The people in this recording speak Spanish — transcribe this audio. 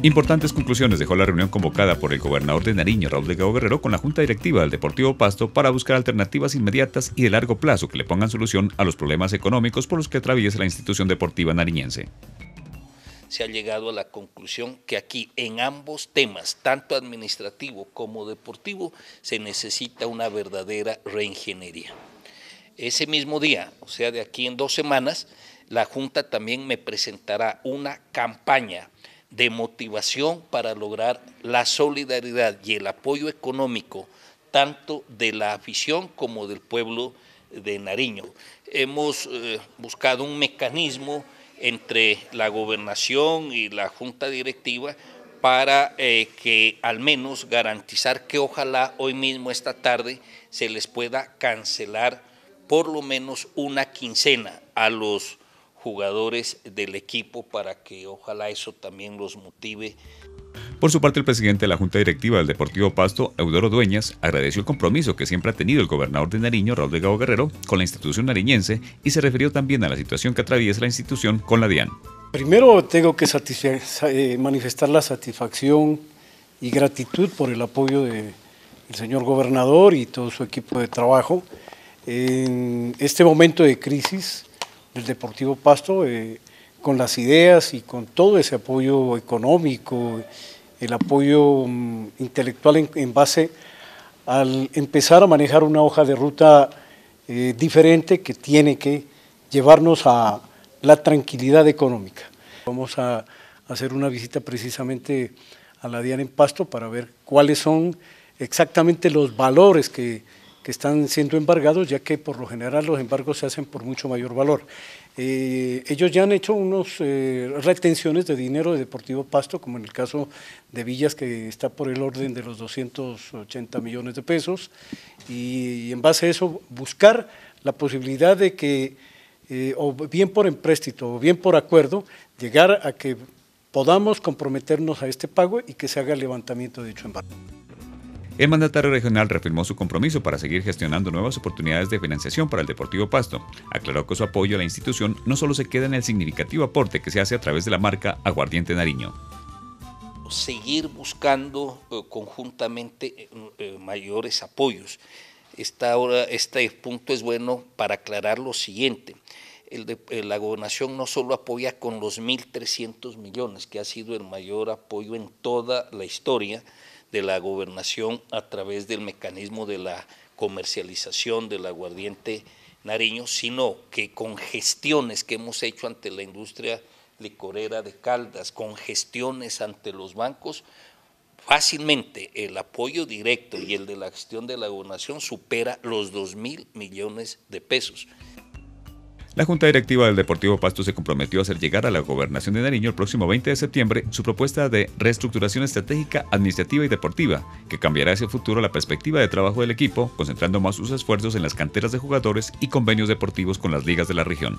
Importantes conclusiones dejó la reunión convocada por el gobernador de Nariño, Raúl Gago Guerrero, con la Junta Directiva del Deportivo Pasto para buscar alternativas inmediatas y de largo plazo que le pongan solución a los problemas económicos por los que atraviesa la institución deportiva nariñense. Se ha llegado a la conclusión que aquí, en ambos temas, tanto administrativo como deportivo, se necesita una verdadera reingeniería. Ese mismo día, o sea, de aquí en dos semanas, la Junta también me presentará una campaña de motivación para lograr la solidaridad y el apoyo económico tanto de la afición como del pueblo de Nariño. Hemos eh, buscado un mecanismo entre la gobernación y la junta directiva para eh, que al menos garantizar que ojalá hoy mismo, esta tarde, se les pueda cancelar por lo menos una quincena a los jugadores del equipo para que ojalá eso también los motive. Por su parte, el presidente de la Junta Directiva del Deportivo Pasto, Eudoro Dueñas, agradeció el compromiso que siempre ha tenido el gobernador de Nariño, Raúl Delgado Guerrero, con la institución nariñense y se refirió también a la situación que atraviesa la institución con la DIAN. Primero tengo que eh, manifestar la satisfacción y gratitud por el apoyo del señor gobernador y todo su equipo de trabajo. En este momento de crisis, el Deportivo Pasto eh, con las ideas y con todo ese apoyo económico, el apoyo mm, intelectual en, base al empezar a manejar una hoja de ruta eh, diferente que tiene que llevarnos a la tranquilidad económica. Vamos a hacer una visita precisamente a la Diana en Pasto para ver cuáles son exactamente los valores que están siendo embargados, ya que por lo general los embargos se hacen por mucho mayor valor. Eh, ellos ya han hecho unas eh, retenciones de dinero de Deportivo Pasto, como en el caso de Villas, que está por el orden de los 280 millones de pesos, y, en base a eso buscar la posibilidad de que, eh, o bien por empréstito o bien por acuerdo, llegar a que podamos comprometernos a este pago y que se haga el levantamiento de dicho embargo. El mandatario regional reafirmó su compromiso para seguir gestionando nuevas oportunidades de financiación para el Deportivo Pasto. Aclaró que su apoyo a la institución no solo se queda en el significativo aporte que se hace a través de la marca Aguardiente Nariño. Seguir buscando eh, conjuntamente eh, eh, mayores apoyos. este punto es bueno para aclarar lo siguiente. la gobernación no solo apoya con los 1.300 millones, que ha sido el mayor apoyo en toda la historia, de la gobernación a través del mecanismo de la comercialización del aguardiente Nariño, sino que con gestiones que hemos hecho ante la industria licorera de Caldas, con gestiones ante los bancos, fácilmente el apoyo directo y el de la gestión de la gobernación supera los 2 mil millones de pesos. La Junta Directiva del Deportivo Pasto se comprometió a hacer llegar a la Gobernación de Nariño el próximo 20 de septiembre su propuesta de reestructuración estratégica, administrativa y deportiva, que cambiará hacia el futuro la perspectiva de trabajo del equipo, concentrando más sus esfuerzos en las canteras de jugadores y convenios deportivos con las ligas de la región.